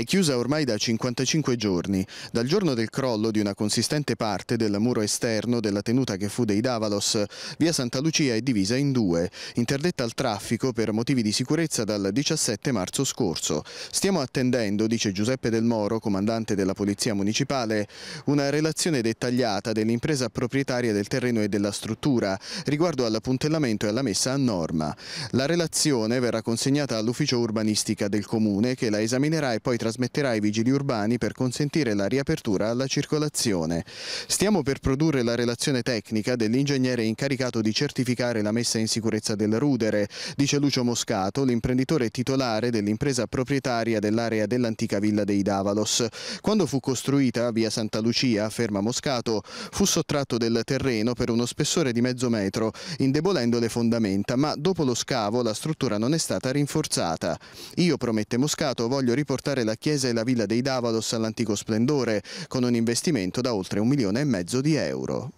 è chiusa ormai da 55 giorni, dal giorno del crollo di una consistente parte del muro esterno della tenuta che fu dei Davalos. Via Santa Lucia è divisa in due, interdetta al traffico per motivi di sicurezza dal 17 marzo scorso. Stiamo attendendo, dice Giuseppe Del Moro, comandante della Polizia Municipale, una relazione dettagliata dell'impresa proprietaria del terreno e della struttura riguardo all'appuntellamento e alla messa a norma. La relazione verrà consegnata all'ufficio urbanistica del comune che la esaminerà e poi trasmetterà trasmetterà ai vigili urbani per consentire la riapertura alla circolazione. Stiamo per produrre la relazione tecnica dell'ingegnere incaricato di certificare la messa in sicurezza del rudere, dice Lucio Moscato, l'imprenditore titolare dell'impresa proprietaria dell'area dell'antica villa dei Davalos. Quando fu costruita via Santa Lucia, afferma Moscato, fu sottratto del terreno per uno spessore di mezzo metro, indebolendo le fondamenta, ma dopo lo scavo la struttura non è stata rinforzata. Io, promette Moscato, voglio riportare la chiesa e la villa dei Davalos all'antico splendore, con un investimento da oltre un milione e mezzo di euro.